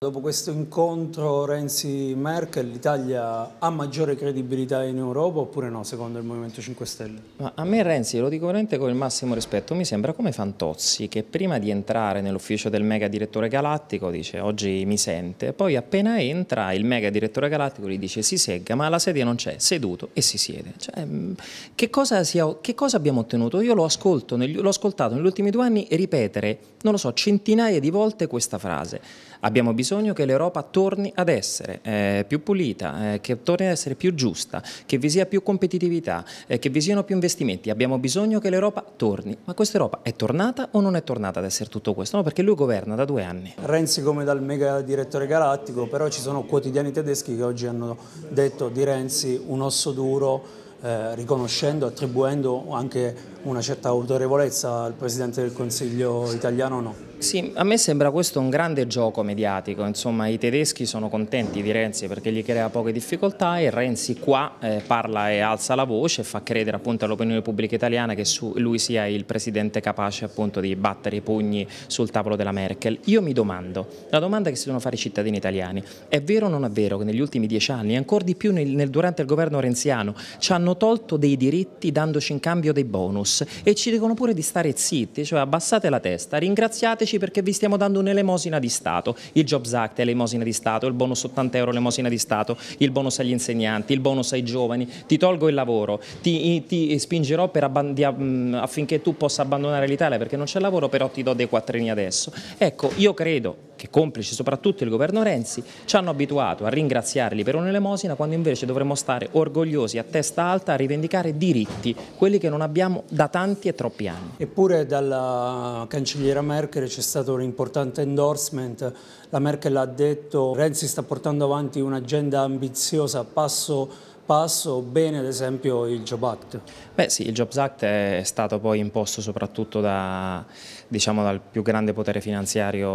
Dopo questo incontro Renzi-Merkel l'Italia ha maggiore credibilità in Europa oppure no secondo il Movimento 5 Stelle? Ma a me Renzi, lo dico veramente con il massimo rispetto, mi sembra come Fantozzi che prima di entrare nell'ufficio del mega direttore galattico dice oggi mi sente, poi appena entra il mega direttore galattico gli dice si segga ma la sedia non c'è, seduto e si siede. Cioè, mm, che, cosa sia, che, cosa abbiamo ottenuto? Io l'ho ascoltato negli ultimi due anni ripetere, non lo so, centinaia di volte questa frase. Abbiamo bisogno bisogno che l'Europa torni ad essere eh, più pulita, eh, che torni ad essere più giusta, che vi sia più competitività, eh, che vi siano più investimenti. Abbiamo bisogno che l'Europa torni. Ma questa Europa è tornata o non è tornata ad essere tutto questo? No, perché lui governa da due anni. Renzi come dal mega direttore galattico, però ci sono quotidiani tedeschi che oggi hanno detto di Renzi un osso duro, eh, riconoscendo, attribuendo anche una certa autorevolezza al Presidente del Consiglio italiano o no. Sì, a me sembra questo un grande gioco mediatico, insomma i tedeschi sono contenti di Renzi perché gli crea poche difficoltà e Renzi qua eh, parla e alza la voce e fa credere appunto all'opinione pubblica italiana che su, lui sia il presidente capace appunto di battere i pugni sul tavolo della Merkel. Io mi domando, la domanda che si devono fare i cittadini italiani, è vero o non è vero che negli ultimi dieci anni, ancora di più nel, nel, durante il governo renziano, ci hanno tolto dei diritti dandoci in cambio dei bonus e ci dicono pure di stare zitti, cioè abbassate la testa, ringraziateci aiutateci perché vi stiamo dando un'elemosina di Stato. Il Jobs Act è l'elemosina di Stato, il bonus 80 euro è l'elemosina di Stato, il bonus agli insegnanti, il bonus ai giovani, ti tolgo il lavoro, ti, ti spingerò mm, affinché tu possa abbandonare l'Italia perché non c'è lavoro, però ti do dei quattrini adesso. Ecco, io credo che complice soprattutto il governo Renzi, ci hanno abituato a ringraziarli per un'elemosina quando invece dovremmo stare orgogliosi a testa alta a rivendicare diritti, quelli che non abbiamo da tanti e troppi anni. Eppure dalla cancelliera Merkel c'è stato un importante endorsement, la Merkel ha detto Renzi sta portando avanti un'agenda ambiziosa a passo passo bene ad esempio il Job Act? Beh sì, il Jobs Act è stato poi imposto soprattutto da, diciamo, dal più grande potere finanziario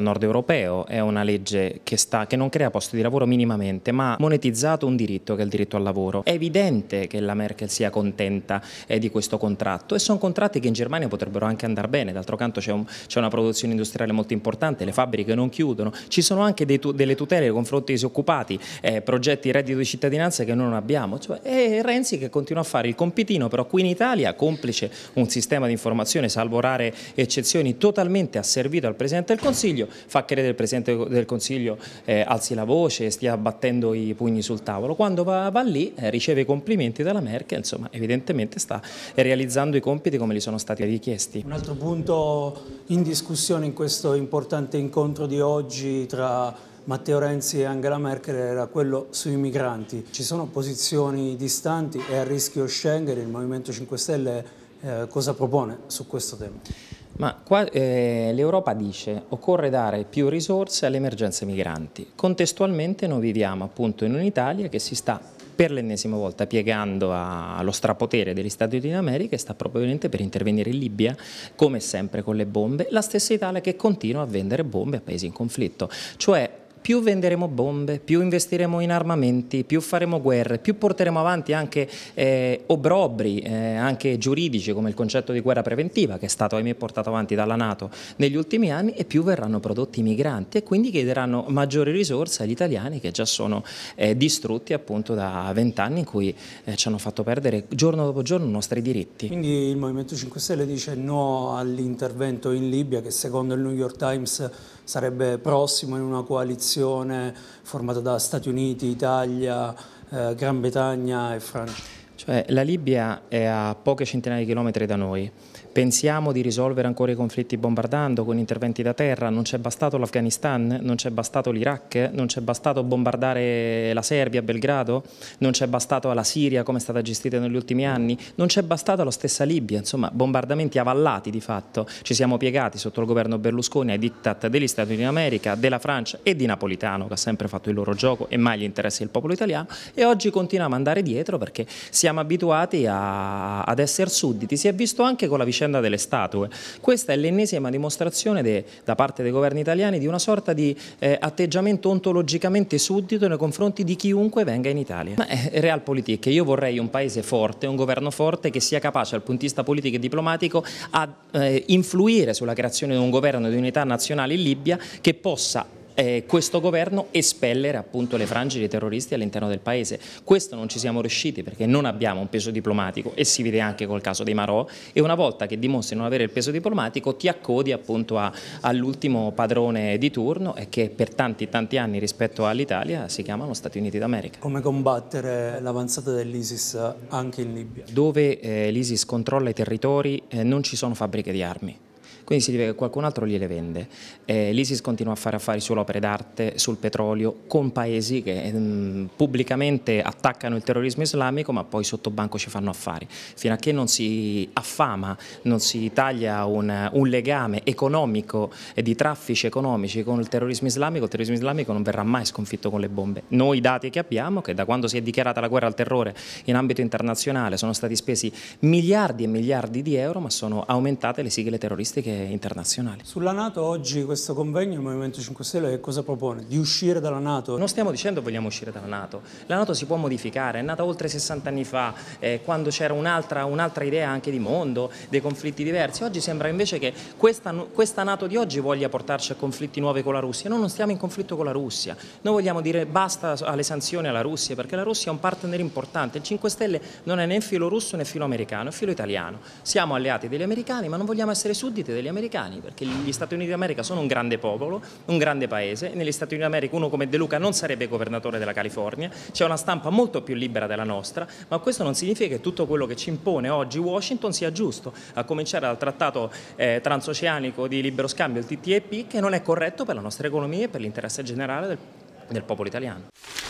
nord europeo, è una legge che, sta, che, non crea posti di lavoro minimamente ma ha monetizzato un diritto che è il diritto al lavoro. È evidente che la Merkel sia contenta eh, di questo contratto e sono contratti che in Germania potrebbero anche andare bene, d'altro canto c'è, un, una produzione industriale molto importante, le fabbriche non chiudono, ci sono anche dei, delle tutele nei confronti dei disoccupati, eh, progetti reddito di cittadinanza che che noi non abbiamo, cioè, e Renzi che continua a fare il compitino però qui in Italia, complice un sistema di informazione, salvo rare eccezioni, totalmente asservito al Presidente del Consiglio, fa credere il Presidente del Consiglio eh, alzi la voce, stia battendo i pugni sul tavolo, quando va, va lì eh, riceve i complimenti dalla Merkel, insomma evidentemente sta realizzando i compiti come gli sono stati richiesti. Un altro punto in discussione in questo importante incontro di oggi tra Matteo Renzi e Angela Merkel era quello sui migranti. Ci sono posizioni distanti e a rischio Schengen il Movimento 5 Stelle eh, cosa propone su questo tema? Ma eh, l'Europa dice occorre dare più risorse alle emergenze migranti. Contestualmente noi viviamo appunto in un'Italia che si sta per l'ennesima volta piegando allo strapotere degli Stati Uniti d'America e sta probabilmente per intervenire in Libia, come sempre con le bombe, la stessa Italia che continua a vendere bombe a paesi in conflitto. Cioè più venderemo bombe, più investiremo in armamenti, più faremo guerre, più porteremo avanti anche eh, obrobri, eh, anche giuridici come il concetto di guerra preventiva che è stato ahimè portato avanti dalla Nato negli ultimi anni e più verranno prodotti migranti e quindi chiederanno maggiori risorse agli italiani che già sono eh, distrutti appunto da vent'anni in cui eh, ci hanno fatto perdere giorno dopo giorno i nostri diritti. Quindi il Movimento 5 Stelle dice no all'intervento in Libia che secondo il New York Times sarebbe prossimo in una coalizione coalizione formata da Stati Uniti, Italia, eh, Gran Bretagna e Francia. Cioè la Libia è a poche centinaia di chilometri da noi, Pensiamo di risolvere ancora i conflitti bombardando con interventi da terra, non c'è bastato l'Afghanistan, non c'è bastato l'Iraq, non c'è bastato bombardare la Serbia, Belgrado, non c'è bastato alla Siria come è stata gestita negli ultimi anni, non c'è bastato la stessa Libia, insomma bombardamenti avallati di fatto, ci siamo piegati sotto il governo Berlusconi ai diktat degli Stati Uniti d'America, della Francia e di Napolitano che ha sempre fatto il loro gioco e mai gli interessi del popolo italiano e oggi continuiamo ad andare dietro perché siamo abituati a, ad essere sudditi, si è visto anche con la vicenda vicenda delle statue. Questa è l'ennesima dimostrazione de, da parte dei governi italiani di una sorta di eh, atteggiamento ontologicamente suddito nei confronti di chiunque venga in Italia. Ma è eh, realpolitik, io vorrei un paese forte, un governo forte che sia capace dal punto di vista politico e diplomatico a eh, influire sulla creazione di un governo di unità nazionale in Libia che possa eh, questo governo espellere appunto le frange dei terroristi all'interno del paese. Questo non ci siamo riusciti perché non abbiamo un peso diplomatico e si vede anche col caso dei Marò e una volta che dimostri non avere il peso diplomatico ti accodi appunto all'ultimo padrone di turno e che per tanti tanti anni rispetto all'Italia si chiamano Stati Uniti d'America. Come combattere l'avanzata dell'ISIS anche in Libia? Dove eh, l'ISIS controlla i territori eh, non ci sono fabbriche di armi quindi si significa che qualcun altro gliele vende. Eh, L'ISIS continua a fare affari sulle opere d'arte, sul petrolio, con paesi che mh, ehm, pubblicamente attaccano il terrorismo islamico ma poi sotto banco ci fanno affari. Fino a che non si affama, non si taglia un, un legame economico e di traffici economici con il terrorismo islamico, il terrorismo islamico non verrà mai sconfitto con le bombe. Noi i dati che abbiamo, che da quando si è dichiarata la guerra al terrore in ambito internazionale sono stati spesi miliardi e miliardi di euro ma sono aumentate le sigle terroristiche anche internazionali. Sulla Nato oggi questo convegno il Movimento 5 Stelle che cosa propone? Di uscire dalla Nato? Non stiamo dicendo vogliamo uscire dalla Nato, la Nato si può modificare, è nata oltre 60 anni fa, eh, quando c'era un'altra un idea anche di mondo, dei conflitti diversi, oggi sembra invece che questa, questa Nato di oggi voglia portarci a conflitti nuovi con la Russia, noi non stiamo in conflitto con la Russia, noi vogliamo dire basta alle sanzioni alla Russia perché la Russia è un partner importante, il 5 Stelle non è né filo russo né filo americano, è filo italiano, siamo alleati degli americani ma non vogliamo essere sudditi degli americani, perché gli Stati Uniti d'America sono un grande popolo, un grande paese, e negli Stati Uniti d'America uno come De Luca non sarebbe governatore della California, c'è una stampa molto più libera della nostra, ma questo non significa che tutto quello che ci impone oggi Washington sia giusto, a cominciare dal trattato eh, transoceanico di libero scambio, il TTIP, che non è corretto per la nostra economia e per l'interesse generale del, del popolo italiano.